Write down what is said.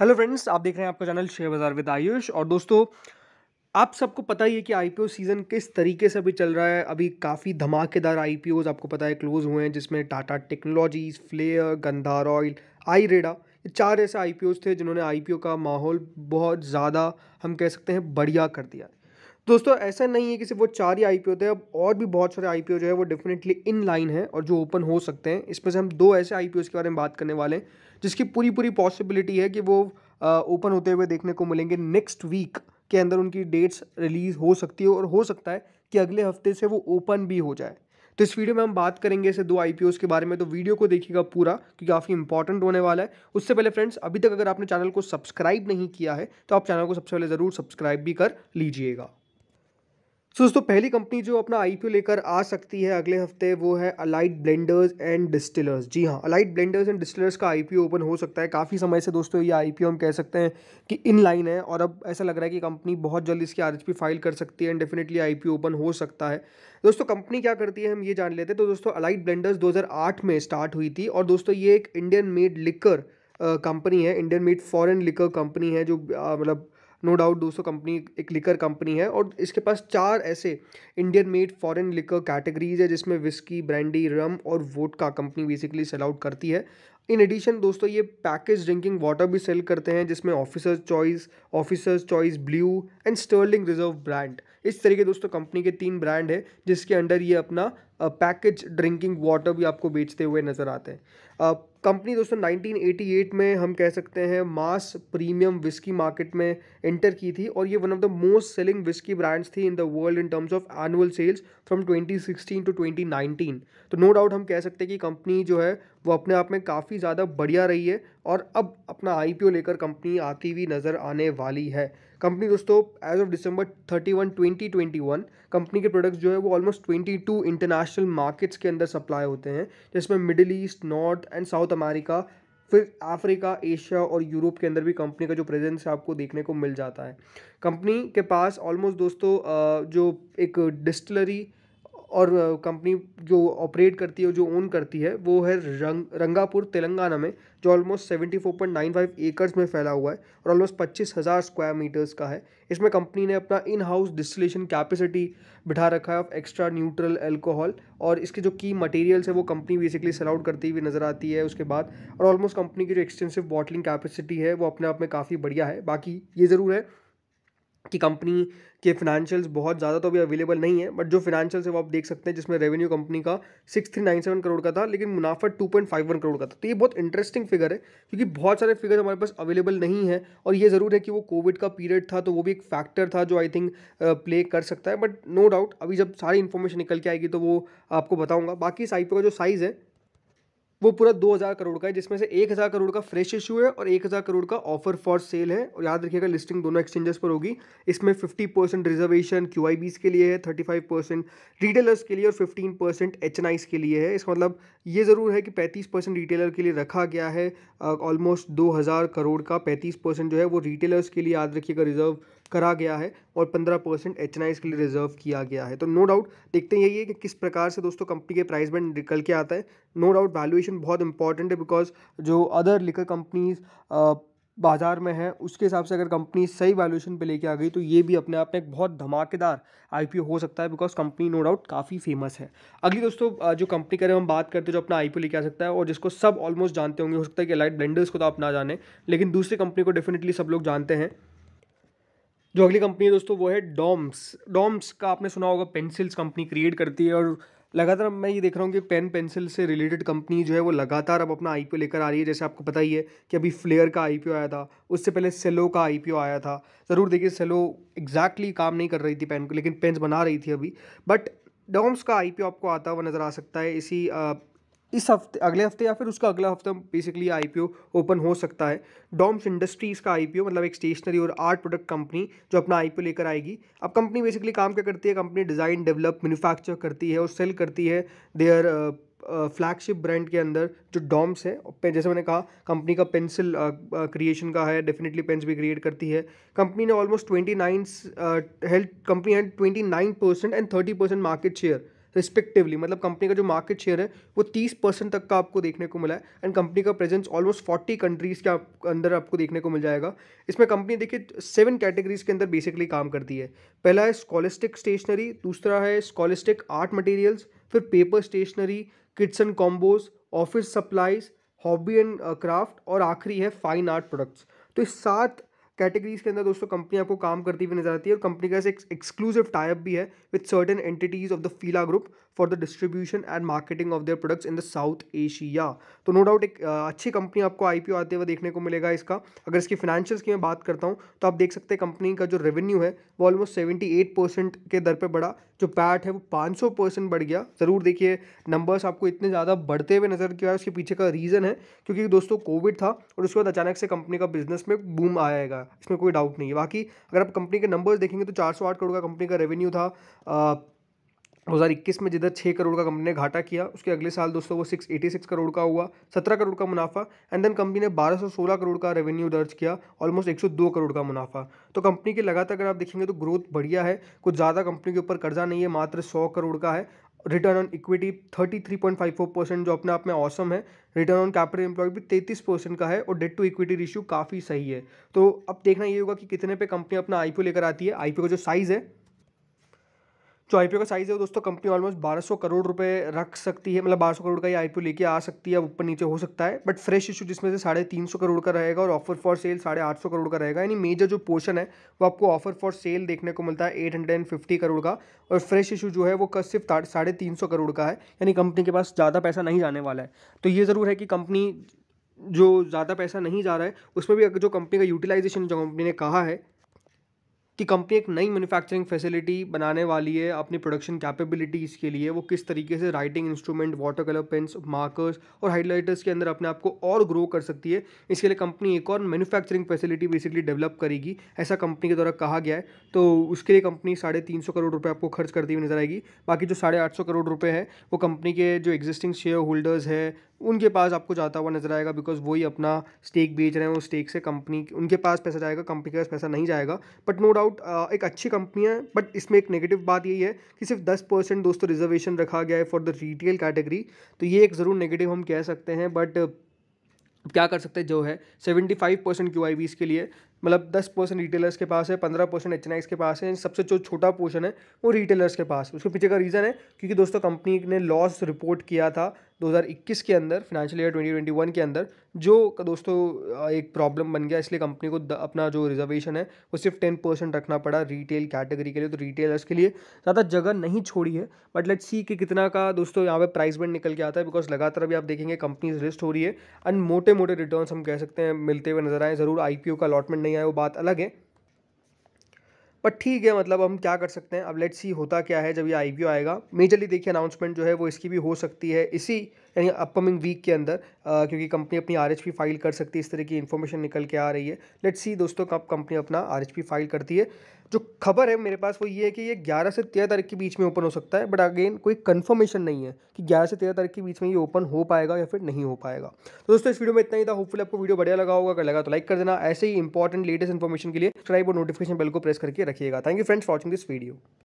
hello friends आप देख रहे हैं आपका चैनल शेयर बाजार विद आयुष और दोस्तों आप सबको पता ही है कि आईपीओ सीज़न किस तरीके से अभी चल रहा है अभी काफ़ी धमाकेदार आईपीओज आपको पता है क्लोज हुए हैं जिसमें Tata technologies flair Gandhar oil IREDA ये चार ऐसे आई थे जिन्होंने आई का माहौल बहुत ज़्यादा हम कह सकते हैं बढ़िया कर दिया दोस्तों ऐसा नहीं है कि सिर्फ वो चार ही आई थे अब और भी बहुत सारे आई जो है वो डेफिनेटली इन लाइन है और जो ओपन हो सकते हैं इसमें से हम दो ऐसे आई के बारे में बात करने वाले हैं जिसकी पूरी पूरी पॉसिबिलिटी है कि वो ओपन होते हुए देखने को मिलेंगे नेक्स्ट वीक के अंदर उनकी डेट्स रिलीज़ हो सकती है और हो सकता है कि अगले हफ्ते से वो ओपन भी हो जाए तो इस वीडियो में हम बात करेंगे ऐसे दो आई के बारे में तो वीडियो को देखिएगा पूरा क्योंकि काफ़ी इंपॉर्टेंट होने वाला है उससे पहले फ्रेंड्स अभी तक अगर आपने चैनल को सब्सक्राइब नहीं किया है तो आप चैनल को सबसे पहले ज़रूर सब्सक्राइब भी कर लीजिएगा सो so, दोस्तों पहली कंपनी जो अपना आईपीओ लेकर आ सकती है अगले हफ्ते वो है अलाइट ब्लेंडर्स एंड डिस्टिलर्स जी हाँ अलाइट ब्लेंडर्स एंड डिस्टिलर्स का आईपीओ ओपन हो सकता है काफ़ी समय से दोस्तों ये आईपीओ हम कह सकते हैं कि इन लाइन है और अब ऐसा लग रहा है कि कंपनी बहुत जल्द इसकी आर फाइल कर सकती है एंड डेफिनेटली आई ओपन हो सकता है दोस्तों कंपनी क्या करती है हम ये जान लेते हैं तो दोस्तों अलाइट ब्लेंडर्स दो में स्टार्ट हुई थी और दोस्तों ये एक इंडियन मेड लिकर कंपनी है Indian made foreign liquor company है जो मतलब नो डाउट दोस्तों कंपनी एक लिकर कंपनी है और इसके पास चार ऐसे Indian made foreign liquor categories है जिसमें विस्की ब्रांडी रम और वोट का कंपनी बेसिकली सेल आउट करती है इन एडिशन दोस्तों ये पैकेज ड्रिंकिंग वाटर भी सेल करते हैं जिसमें officer's choice officer's choice blue and sterling reserve brand इस तरीके दोस्तों कंपनी के तीन ब्रांड है जिसके अंडर ये अपना पैकेज ड्रिंकिंग वाटर भी आपको बेचते हुए नज़र आते हैं कंपनी दोस्तों 1988 में हम कह सकते हैं मास प्रीमियम विस्की मार्केट में एंटर की थी और ये one of the most selling whisky brands थी in the world in terms of annual sales from 2016 to 2019 तो नो डाउट हम कह सकते हैं कि कंपनी जो है वो अपने आप में काफ़ी ज़्यादा बढ़िया रही है और अब अपना आई लेकर कंपनी आती हुई नज़र आने वाली है कंपनी दोस्तों as of December twenty one company के प्रोडक्ट्स जो है वो almost twenty two international markets के अंदर सप्लाई होते हैं जिसमें middle east north and south America फिर अफ्रीका एशिया और यूरोप के अंदर भी कंपनी का जो प्रेजेंस है आपको देखने को मिल जाता है कंपनी के पास ऑलमोस्ट दोस्तों जो एक डिस्टलरी और कंपनी जो ऑपरेट करती है जो ओन करती है वो है रंग रंगापुर तेलंगाना में जो almost seventy four point nine five acres में फैला हुआ है और ऑलमोस्ट पच्चीस हज़ार स्क्वायर मीटर्स का है इसमें कंपनी ने अपना इन हाउस डिस्टिलेशन कैपेसिटी बिठा रखा है ऑफ एक्स्ट्रा न्यूट्रल एल्कोहल और इसके जो की मटेरियल्स है वो कंपनी बेसिकली सेल आउट करती हुई नज़र आती है उसके बाद और ऑलमोस्ट कंपनी की जो एक्सटेंसिव बॉटलिंग कैपेसिटी है वो अपने आप में काफ़ी बढ़िया है बाकी ये ज़रूर है कि कंपनी के फिनेंशियल्स बहुत ज़्यादा तो अभी अवेलेबल नहीं है बट जो फिनेंशियल्स है वो आप देख सकते हैं जिसमें रेवेन्यू कंपनी का six three nine seven crore का था लेकिन मुनाफा two point five one crore का था तो ये बहुत इंटरेस्टिंग फिगर है क्योंकि बहुत सारे फिगर हमारे पास अवेलेबल नहीं है और ये ज़रूर है कि वो कोविड का पीरियड था तो वो भी एक फैक्टर था जो आई थिंक प्ले कर सकता है बट नो डाउट अभी जब सारी इन्फॉर्मेशन निकल के आएगी तो वो आपको बताऊँगा बाकी इस का जो साइज़ है वो पूरा 2000 करोड़ का है जिसमें से 1000 करोड़ का फ्रेश इशू है और 1000 करोड़ का ऑफर फॉर सेल है और याद रखिएगा लिस्टिंग दोनों एक्सचेंजेस पर होगी इसमें 50 परसेंट रिजर्वेशन क्यू के लिए है 35 परसेंट रिटेलर्स के लिए और 15 परसेंट एच के लिए है इसका मतलब ये ज़रूर है कि पैंतीस परसेंट रिटेलर के लिए रखा गया है ऑलमोस्ट दो करोड़ का पैंतीस जो है वो रिटेलर्स के लिए याद रखिएगा रिजर्व करा गया है और 15 परसेंट एच के लिए रिजर्व किया गया है तो नो डाउट देखते हैं यही है कि किस प्रकार से दोस्तों कंपनी के प्राइस बैंड निकल के आता है नो डाउट वैल्यूएशन बहुत इंपॉर्टेंट है बिकॉज जो अदर लिकर कंपनीज बाज़ार में है उसके हिसाब से अगर कंपनी सही वैल्यूएशन पे लेके आ गई तो ये भी अपने आप में एक बहुत धमाकेदार आईपीओ हो सकता है बिकॉज कंपनी नो डाउट काफ़ी फेमस है अगली दोस्तों जो कंपनी करें हम बात करते हैं जो अपना आईपीओ लेके आ सकता है और जिसको सब ऑलमोस्ट जानते होंगे हो सकता है कि लाइट ब्लेंडर्स को तो आप ना जाने लेकिन दूसरी कंपनी को डेफिनेटली सब लोग जानते हैं जो अगली कंपनी है दोस्तों वो है डॉम्स डॉम्स का आपने सुना होगा पेंसिल्स कंपनी क्रिएट करती है और लगातार मैं ये देख रहा हूँ कि पेन पेंसिल से रिलेटेड कंपनी जो है वो लगातार अब अपना आईपीओ लेकर आ रही है जैसे आपको पता ही है कि अभी फ्लेयर का आईपीओ आया था उससे पहले सेलो का आईपीओ आया था ज़रूर देखिए सेलो एग्जैक्टली exactly काम नहीं कर रही थी पेन को लेकिन पेन्स बना रही थी अभी बट डॉम्स का आई आपको आता हुआ नज़र आ सकता है इसी इस हफ्ते अगले हफ्ते या फिर उसका अगला हफ्ता बेसिकली आईपीओ ओपन हो सकता है डॉम्स इंडस्ट्रीज़ का आईपीओ मतलब एक स्टेशनरी और आर्ट प्रोडक्ट कंपनी जो अपना आईपीओ लेकर आएगी अब कंपनी बेसिकली काम क्या करती है कंपनी डिज़ाइन डेवलप मैन्युफैक्चर करती है और सेल करती है देयर फ्लैगशिप ब्रांड के अंदर जो डॉम्स है जैसे मैंने कहा कंपनी का पेंसिल क्रिएशन uh, uh का है डेफिनेटली पेंस भी क्रिएट करती है कंपनी ने almost twenty nine health company है twenty nine percent and thirty percent market share respectively मतलब कंपनी का जो मार्केट शेयर है वो तीस परसेंट तक का आपको देखने को मिला है एंड कंपनी का प्रेजेंस ऑलमोस्ट फोर्टी कंट्रीज़ के आप, अंदर आपको देखने को मिल जाएगा इसमें कंपनी देखिए सेवन कैटेगरीज के अंदर बेसिकली काम करती है पहला है स्कॉलिस्टिक स्टेशनरी दूसरा है स्कॉलिस्टिक आर्ट मटेरियल्स फिर paper stationery kids and combos office supplies hobby and craft और आखिरी है फाइन आर्ट प्रोडक्ट्स तो इस सात कैटेगरीज के अंदर दोस्तों कंपनी आपको काम करती हुई नजर आती है और कंपनी का एक एक्सक्लूसिव टाइप भी है with certain entities of the Fila group for the distribution and marketing of their products in the South Asia तो नो डाउट एक अच्छी कंपनी आपको आई आते हुए देखने को मिलेगा इसका अगर इसकी फाइनेंशियल्स की मैं बात करता हूँ तो आप देख सकते हैं कंपनी का जो रेवेन्यू है वो ऑलमोस्ट सेवेंटी एट परसेंट के दर पर बढ़ा जो पैट है वो पाँच सौ परसेंट बढ़ गया ज़रूर देखिए नंबर्स आपको इतने ज़्यादा बढ़ते हुए नज़र किया है उसके पीछे का रीज़न है क्योंकि दोस्तों कोविड था और उसके बाद अचानक से कंपनी का बिजनेस में बूम आएगा इसमें कोई डाउट नहीं है बाकी अगर आप कंपनी के नंबर्स देखेंगे तो चार सौ आठ करोड़ का कंपनी का रेवेन्यू था आ, दो हज़ार इक्कीस में जिधर छः करोड़ का कंपनी ने घाटा किया उसके अगले साल दोस्तों वो 686 एटी सिक्स करोड़ का हुआ सत्रह करोड़ का मुनाफा एंड देन कंपनी ने बारह सौ सोलह करोड़ का रेवेन्यू दर्ज किया ऑलमोस्ट एक सौ दो करोड़ का मुनाफा तो कंपनी की लगातार अगर आप देखेंगे तो ग्रोथ बढ़िया है कुछ ज़्यादा कंपनी के ऊपर कर्जा नहीं है मात्र सौ करोड़ का है return on equity thirty three point five four percent जो अपने आप में औसम है रिटर्न ऑन कैपिटल एम्प्लॉयड भी तैतीस परसेंट का है और डेट टू इक्विटी रिश्यू काफ़ी सही है तो अब देखना ये होगा कि कितने पे कंपनी अपना आईपीओ लेकर आती है आईपीओ का जो साइज़ है जो आई का साइज़ है वो दोस्तों कंपनी ऑलमोस्ट 1200 करोड़ रुपए रख सकती है मतलब 1200 करोड़ का ये आई लेके आ सकती है ऊपर नीचे हो सकता है बट फ्रेश इशू जिसमें से साढ़े तीन सौ करोड़ का रहेगा और ऑफर फॉर सेल साढ़े आठ सौ करोड़ का रहेगा यानी मेजर जो पोर्शन है वो आपको ऑफर फॉर सेल देखने को मिलता है eight hundred and fifty crore का और फ्रेश इशू जो है वो सिर्फ साढ़े तीन सौ करोड़ का है यानी कंपनी के पास ज़्यादा पैसा नहीं जाने वाला है तो ये ज़रूर है कि कंपनी जो ज़्यादा पैसा नहीं जा रहा है उसमें भी जो कंपनी का यूटिलाइजेशन जो कंपनी ने कहा है कि कंपनी एक नई मैन्युफैक्चरिंग फैसिलिटी बनाने वाली है अपनी प्रोडक्शन कैपेबिलिटीज़ के लिए वो किस तरीके से writing instrument water colour pens markers और हाइलाइटर्स के अंदर अपने आप को और ग्रो कर सकती है इसके लिए कंपनी एक और मैन्युफैक्चरिंग फैसिलिटी बेसिकली डेवलप करेगी ऐसा कंपनी के द्वारा कहा गया है तो उसके लिए कंपनी साढ़े तीन सौ करोड़ रुपये आपको खर्च करती हुई नजर आएगी बाकी जो साढ़े आठ सौ करोड़ रुपये है वो कंपनी के जो एग्जिस्टिंग शेयर होल्डर्स है उनके पास आपको जाता हुआ नजर आएगा बिकॉज वही अपना स्टेक बेच रहे हैं उस स्टेक से कंपनी उनके पास पैसा जाएगा कंपनी के पास पैसा नहीं जाएगा बट नो डाउट एक अच्छी कंपनी है बट इसमें एक नेगेटिव बात यही है कि सिर्फ दस परसेंट दोस्तों रिजर्वेशन रखा गया है फॉर द रिटेल कैटेगरी तो ये एक ज़रूर नेगेटिव हम कह सकते हैं बट क्या कर सकते हैं जो है seventy five percent Q I Bs के लिए मतलब दस परसेंट रिटेलर्स के पास है पंद्रह परसेंट एच एन के पास है सबसे जो छोटा पोर्शन है वो रिटेलर्स के पास उसके पीछे का रीज़न है क्योंकि दोस्तों कंपनी ने लॉस रिपोर्ट किया था 2021 के अंदर फाइनेंशियल ईयर 2021 के अंदर जो दोस्तों एक प्रॉब्लम बन गया इसलिए कंपनी को द, अपना जो रिजर्वेशन है वो सिर्फ टेन परसेंट रखना पड़ा रिटेल कैटेगरी के लिए तो रिटेलर्स के लिए ज़्यादा जगह नहीं छोड़ी है बट लेट्स सी कि कितना का दोस्तों यहाँ पे प्राइस बैंड निकल के आता है बिकॉज लगातार अभी आप देखेंगे कंपनीज लिस्ट हो रही है एंड मोटे मोटे रिटर्न हम कह सकते हैं मिलते हुए नजर आए ज़रूर आई का अलॉटमेंट नहीं आया वो बात अलग है पर ठीक है मतलब हम क्या कर सकते हैं अब लेट्स सी होता क्या है जब ये आई आएगा मेजरली देखिए अनाउंसमेंट जो है वो इसकी भी हो सकती है इसी यानी अपकमिंग वीक के अंदर आ, क्योंकि कंपनी अपनी आर फाइल कर सकती है इस तरह की इन्फॉर्मेशन निकल के आ रही है लेट्स सी दोस्तों कब कंपनी अपना आर फाइल करती है जो खबर है मेरे पास वो ये है कि ये ग्यारह से तेरह तारीख के बीच में ओपन हो सकता है बट अगेन कोई कन्फर्मेशन नहीं है कि ग्यारह से तेरह तारीख के बीच में ये ओपन हो पाएगा या फिर नहीं हो पाएगा तो दोस्तों इस वीडियो में इतना ही था होपफुल आपको वीडियो बढ़िया लगा होगा अगर लगा तो लाइक कर देना ऐसे ही इंपॉर्टेंट लेटेस्ट इन्फॉर्मेशन के लिए सब्सक्राइब और नोटिफिकेशन बिल को प्रेस करके रखिएगा thank you friends watching this video